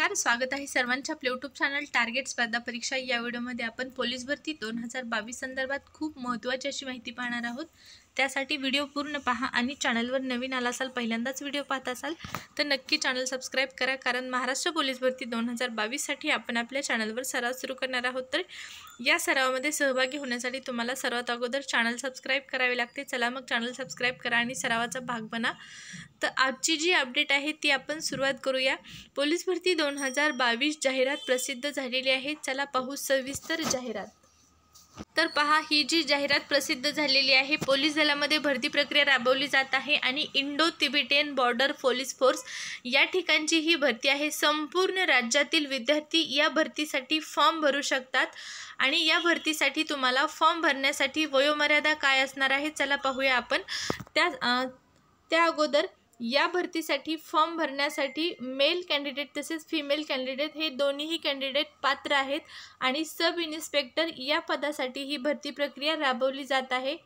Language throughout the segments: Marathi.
कार स्वागत आहे सर्वांच्या आपल्या युट्यूब चॅनल टार्गेट स्पर्धा परीक्षा या व्हिडिओमध्ये आपण पोलीस भरती दोन हजार बावीस संदर्भात खूप महत्त्वाची अशी माहिती पाहणार आहोत त्यासाठी व्हिडिओ पूर्ण पहा आणि चॅनलवर नवीन आला असाल पहिल्यांदाच व्हिडिओ पाहत असाल तर नक्की चॅनल सबस्क्राईब करा कारण महाराष्ट्र पोलीस भरती दोन हजार बावीससाठी आपण आपल्या चॅनलवर सराव सुरू करणार आहोत तर या सरावामध्ये सहभागी होण्यासाठी तुम्हाला सर्वात अगोदर चॅनल सबस्क्राईब करावे लागते चला मग चॅनल सबस्क्राईब करा आणि सरावाचा भाग बना तर आजची जी अपडेट आहे ती आपण सुरुवात करूया पोलीस भरती दोन हजार बावीस जाहिरात प्रसिद्ध झालेली आहे चला पाहू सविस्तर जाहिरात तर पहा ही जी जाहिरात प्रसिद्ध झालेली आहे पोलीस दलामध्ये भरती प्रक्रिया राबवली जात आहे आणि Indo Tibetan border police force या ठिकाणची ही भरती आहे संपूर्ण राज्यातील विद्यार्थी या भरतीसाठी फॉर्म भरू शकतात आणि या भरतीसाठी तुम्हाला फॉर्म भरण्यासाठी वयोमर्यादा काय असणार आहे चला पाहूया आपण त्या त्या अगोदर या भरतीसाठी फॉर्म भरण्यासाठी मेल कॅन्डिडेट तसेच फिमेल कॅन्डिडेट हे दोन्हीही कॅन्डिडेट पात्र आहेत आणि सब इन्स्पेक्टर या पदासाठी ही भरती प्रक्रिया राबवली जात आहे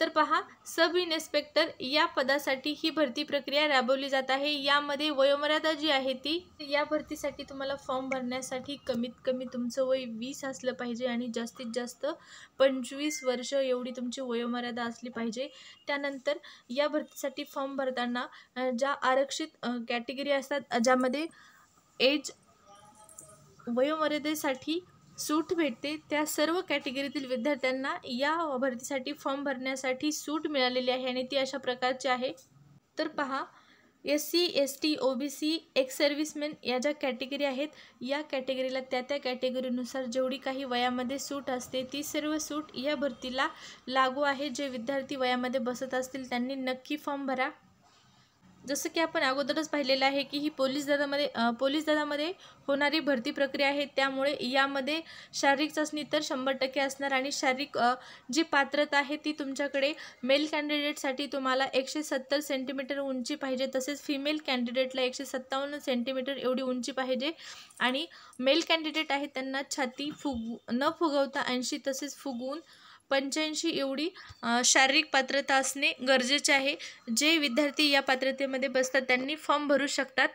तर पहा सब इन्स्पेक्टर या पदासाठी ही भरती प्रक्रिया राबवली जात आहे यामध्ये वयोमर्यादा जी आहे ती या भरतीसाठी तुम्हाला फॉर्म भरण्यासाठी कमीत कमी तुमचं वय वीस असलं पाहिजे आणि जास्तीत जास्त पंचवीस वर्ष एवढी तुमची वयोमर्यादा असली पाहिजे त्यानंतर या भरतीसाठी फॉर्म भरताना ज्या आरक्षित कॅटेगरी असतात ज्यामध्ये एज वयोमर्यादेसाठी सूट भेटते त्या सर्व कॅटेगरीतील विद्यार्थ्यांना या भरतीसाठी फॉर्म भरण्यासाठी सूट मिळालेली आहे आणि ती अशा प्रकारची आहे तर पहा S C S T O B C ex serviceman या ज्या कॅटेगरी आहेत या कॅटेगरीला त्या त्या कॅटेगरीनुसार जेवढी काही वयामध्ये सूट असते ती सर्व सूट या भरतीला लागू आहे जे विद्यार्थी वयामध्ये बसत असतील त्यांनी नक्की फॉर्म भरा जसं की आपण अगोदरच पाहिलेलं आहे की ही पोलीस दलामध्ये पोलीस दलामध्ये होणारी भरती प्रक्रिया आहे त्यामुळे यामध्ये शारीरिक चाचणी तर शंभर टक्के असणार आणि शारीरिक जी पात्रता आहे ती तुमच्याकडे मेल कॅन्डिडेटसाठी तुम्हाला एकशे सत्तर सेंटीमीटर उंची पाहिजे तसेच फिमेल कॅन्डिडेटला एकशे सत्तावन्न सेंटीमीटर एवढी उंची पाहिजे आणि मेल कॅन्डिडेट आहे त्यांना छाती फुग न फुगवता ऐंशी तसेच फुगवून पंच्याऐंशी एवढी शारीरिक पात्रता असणे गरजेचे आहे जे विद्यार्थी या पात्रतेमध्ये बसतात त्यांनी फॉर्म भरू शकतात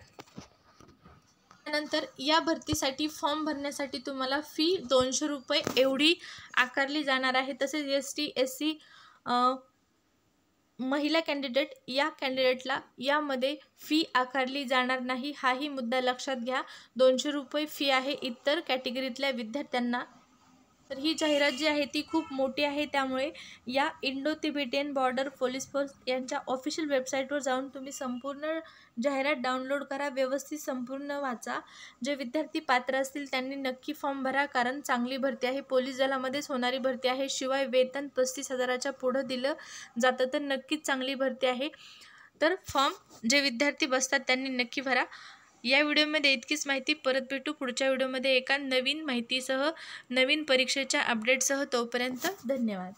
त्यानंतर या भरतीसाठी फॉर्म भरण्यासाठी तुम्हाला फी दोनशे रुपये एवढी आकारली जाणार आहे तसेच एस टी एस सी महिला कॅन्डिडेट या कॅन्डिडेटला यामध्ये फी आकारली जाणार नाही हाही मुद्दा लक्षात घ्या दोनशे रुपये फी आहे इतर कॅटेगरीतल्या विद्यार्थ्यांना तर ही जाहिरात जी आहे ती खूप मोठी आहे त्यामुळे या Indo Tibetan border police force यांच्या ऑफिशियल वेबसाईटवर जाऊन तुम्ही संपूर्ण जाहिरात डाउनलोड करा व्यवस्थित संपूर्ण वाचा जे विद्यार्थी पात्र असतील त्यांनी नक्की फॉर्म भरा कारण चांगली भरती आहे पोलीस दलामध्येच होणारी भरती आहे शिवाय वेतन पस्तीस हजाराच्या पुढं दिलं जातं तर नक्कीच चांगली भरती आहे तर फॉर्म जे विद्यार्थी बसतात त्यांनी नक्की भरा या व्हिडिओमध्ये इतकीच माहिती परत भेटू पुढच्या व्हिडिओमध्ये एका नवीन माहितीसह नवीन परीक्षेच्या अपडेटसह तोपर्यंत धन्यवाद